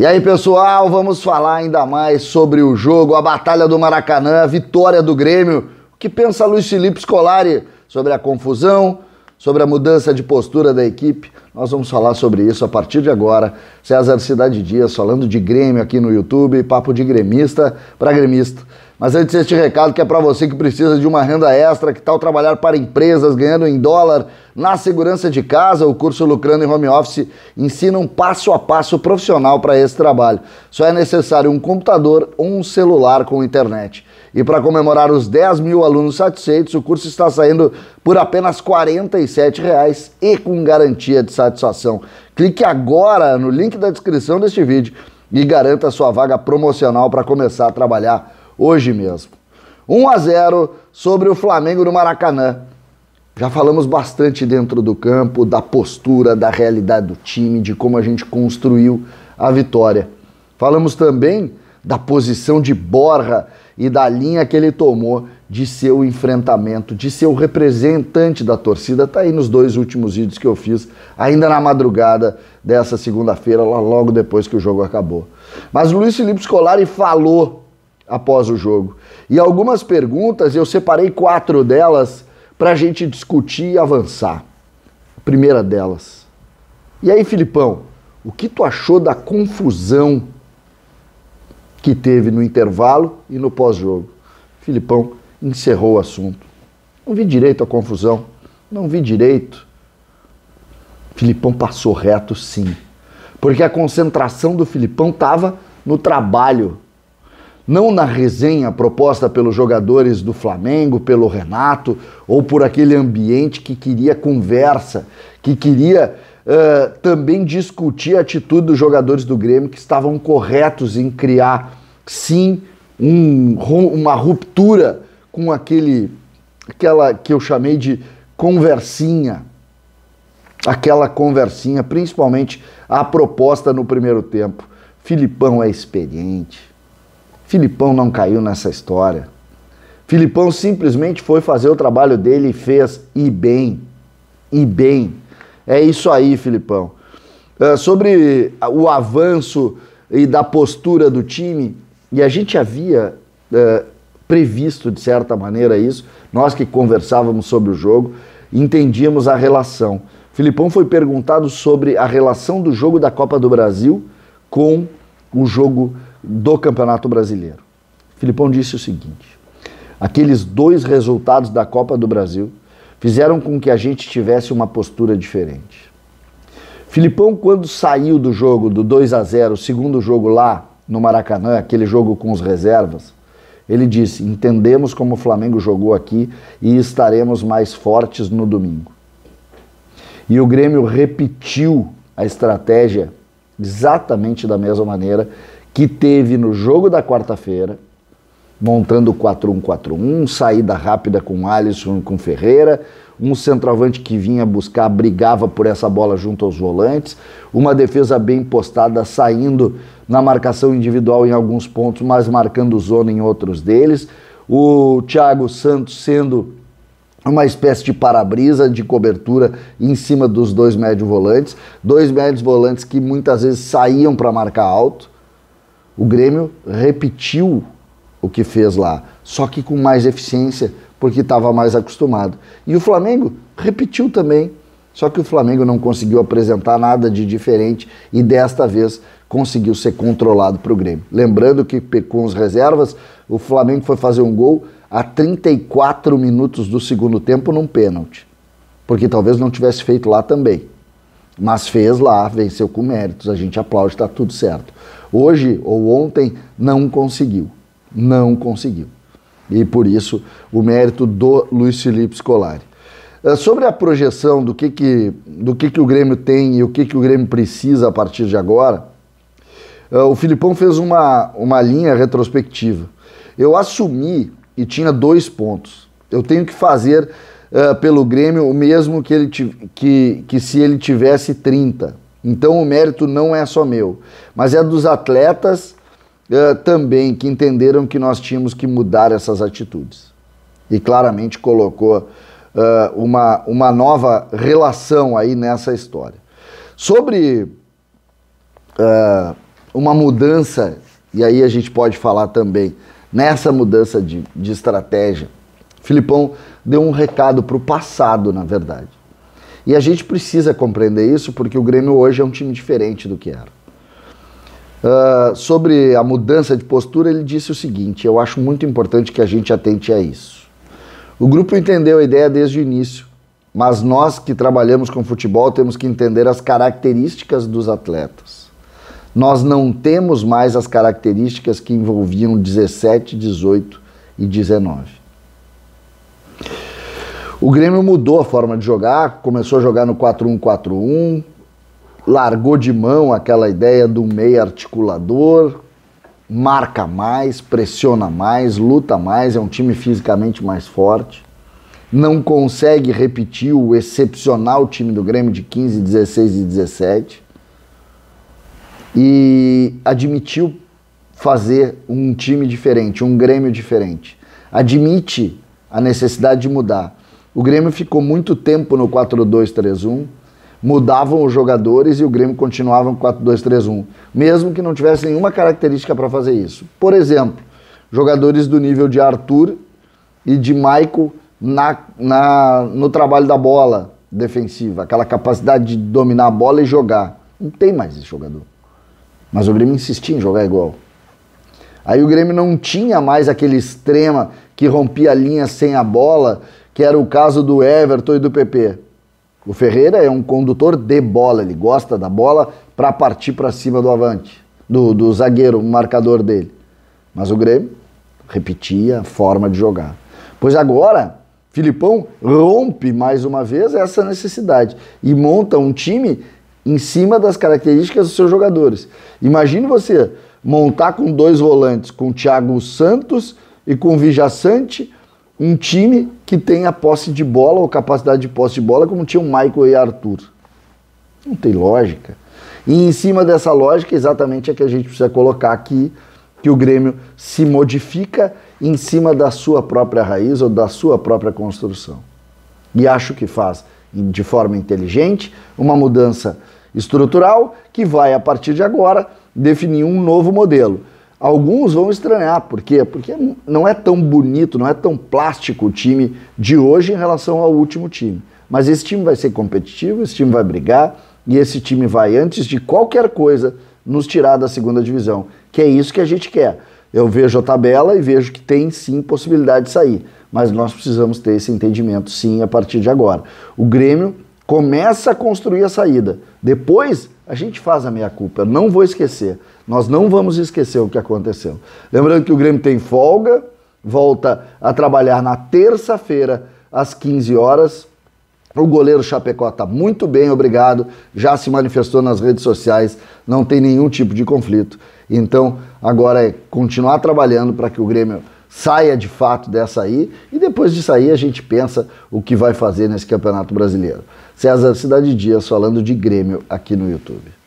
E aí, pessoal, vamos falar ainda mais sobre o jogo, a Batalha do Maracanã, a vitória do Grêmio. O que pensa Luiz Felipe Scolari sobre a confusão, sobre a mudança de postura da equipe? Nós vamos falar sobre isso a partir de agora. César Cidade Dias falando de Grêmio aqui no YouTube, papo de gremista para gremista. Mas antes, este recado que é para você que precisa de uma renda extra, que tal trabalhar para empresas ganhando em dólar na segurança de casa, o curso Lucrando em Home Office ensina um passo a passo profissional para esse trabalho. Só é necessário um computador ou um celular com internet. E para comemorar os 10 mil alunos satisfeitos, o curso está saindo por apenas R$ 47,00 e com garantia de satisfação. Clique agora no link da descrição deste vídeo e garanta sua vaga promocional para começar a trabalhar hoje mesmo. 1 a 0 sobre o Flamengo no Maracanã. Já falamos bastante dentro do campo, da postura, da realidade do time, de como a gente construiu a vitória. Falamos também da posição de Borra e da linha que ele tomou de seu enfrentamento, de seu representante da torcida. Tá aí nos dois últimos vídeos que eu fiz, ainda na madrugada dessa segunda-feira, logo depois que o jogo acabou. Mas Luiz Felipe Scolari falou após o jogo. E algumas perguntas, eu separei quatro delas para a gente discutir e avançar. A primeira delas. E aí, Filipão, o que tu achou da confusão que teve no intervalo e no pós-jogo? Filipão encerrou o assunto. Não vi direito a confusão. Não vi direito. Filipão passou reto, sim. Porque a concentração do Filipão estava no trabalho não na resenha proposta pelos jogadores do Flamengo, pelo Renato, ou por aquele ambiente que queria conversa, que queria uh, também discutir a atitude dos jogadores do Grêmio que estavam corretos em criar, sim, um, uma ruptura com aquele, aquela que eu chamei de conversinha, aquela conversinha, principalmente a proposta no primeiro tempo. Filipão é experiente, Filipão não caiu nessa história. Filipão simplesmente foi fazer o trabalho dele e fez, e bem. E bem. É isso aí, Filipão. É, sobre o avanço e da postura do time, e a gente havia é, previsto, de certa maneira, isso, nós que conversávamos sobre o jogo, entendíamos a relação. Filipão foi perguntado sobre a relação do jogo da Copa do Brasil com o jogo do Campeonato Brasileiro. Filipão disse o seguinte: aqueles dois resultados da Copa do Brasil fizeram com que a gente tivesse uma postura diferente. Filipão, quando saiu do jogo do 2 a 0, segundo jogo lá no Maracanã, aquele jogo com os reservas, ele disse: Entendemos como o Flamengo jogou aqui e estaremos mais fortes no domingo. E o Grêmio repetiu a estratégia exatamente da mesma maneira que teve no jogo da quarta-feira, montando 4-1-4-1, saída rápida com Alisson com Ferreira, um centroavante que vinha buscar, brigava por essa bola junto aos volantes, uma defesa bem postada saindo na marcação individual em alguns pontos, mas marcando zona em outros deles. O Thiago Santos sendo uma espécie de para-brisa de cobertura em cima dos dois médios volantes, dois médios volantes que muitas vezes saíam para marcar alto o Grêmio repetiu o que fez lá, só que com mais eficiência, porque estava mais acostumado. E o Flamengo repetiu também, só que o Flamengo não conseguiu apresentar nada de diferente e desta vez conseguiu ser controlado para o Grêmio. Lembrando que com as reservas, o Flamengo foi fazer um gol a 34 minutos do segundo tempo num pênalti, porque talvez não tivesse feito lá também mas fez lá, venceu com méritos, a gente aplaude, está tudo certo. Hoje ou ontem não conseguiu, não conseguiu. E por isso o mérito do Luiz Felipe Scolari. Eh, sobre a projeção do que, que, do que, que o Grêmio tem e o que, que o Grêmio precisa a partir de agora, eh, o Filipão fez uma, uma linha retrospectiva. Eu assumi e tinha dois pontos. Eu tenho que fazer uh, pelo Grêmio o mesmo que, ele que, que se ele tivesse 30. Então o mérito não é só meu, mas é dos atletas uh, também que entenderam que nós tínhamos que mudar essas atitudes. E claramente colocou uh, uma, uma nova relação aí nessa história. Sobre uma mudança, e aí a gente pode falar também nessa mudança de, de estratégia Filipão deu um recado para o passado, na verdade. E a gente precisa compreender isso porque o Grêmio hoje é um time diferente do que era. Uh, sobre a mudança de postura, ele disse o seguinte: eu acho muito importante que a gente atente a isso. O grupo entendeu a ideia desde o início, mas nós que trabalhamos com futebol temos que entender as características dos atletas. Nós não temos mais as características que envolviam 17, 18 e 19. O Grêmio mudou a forma de jogar, começou a jogar no 4-1-4-1, largou de mão aquela ideia do meio articulador, marca mais, pressiona mais, luta mais, é um time fisicamente mais forte. Não consegue repetir o excepcional time do Grêmio de 15, 16 e 17. E admitiu fazer um time diferente, um Grêmio diferente. Admite a necessidade de mudar. O Grêmio ficou muito tempo no 4-2-3-1, mudavam os jogadores e o Grêmio continuava no 4-2-3-1, mesmo que não tivesse nenhuma característica para fazer isso. Por exemplo, jogadores do nível de Arthur e de Maico na, na, no trabalho da bola defensiva, aquela capacidade de dominar a bola e jogar. Não tem mais esse jogador. Mas o Grêmio insistia em jogar igual. Aí o Grêmio não tinha mais aquele extrema que rompia a linha sem a bola que era o caso do Everton e do PP. O Ferreira é um condutor de bola, ele gosta da bola para partir para cima do avante, do, do zagueiro, o marcador dele. Mas o Grêmio repetia a forma de jogar. Pois agora, Filipão rompe mais uma vez essa necessidade e monta um time em cima das características dos seus jogadores. Imagine você montar com dois volantes, com Thiago Santos e com Vijaçante, um time que tem a posse de bola ou capacidade de posse de bola como tinha o Michael e Arthur. Não tem lógica. E em cima dessa lógica, exatamente é que a gente precisa colocar aqui que o Grêmio se modifica em cima da sua própria raiz ou da sua própria construção. E acho que faz de forma inteligente uma mudança estrutural que vai, a partir de agora, definir um novo modelo. Alguns vão estranhar, por quê? Porque não é tão bonito, não é tão plástico o time de hoje em relação ao último time. Mas esse time vai ser competitivo, esse time vai brigar e esse time vai, antes de qualquer coisa, nos tirar da segunda divisão, que é isso que a gente quer. Eu vejo a tabela e vejo que tem sim possibilidade de sair, mas nós precisamos ter esse entendimento sim a partir de agora. O Grêmio começa a construir a saída. Depois a gente faz a meia culpa. Não vou esquecer. Nós não vamos esquecer o que aconteceu. Lembrando que o Grêmio tem folga, volta a trabalhar na terça-feira às 15 horas. O goleiro Chapecó está muito bem, obrigado. Já se manifestou nas redes sociais, não tem nenhum tipo de conflito. Então, agora é continuar trabalhando para que o Grêmio saia de fato dessa aí e depois disso aí a gente pensa o que vai fazer nesse Campeonato Brasileiro. César Cidade Dias falando de Grêmio aqui no YouTube.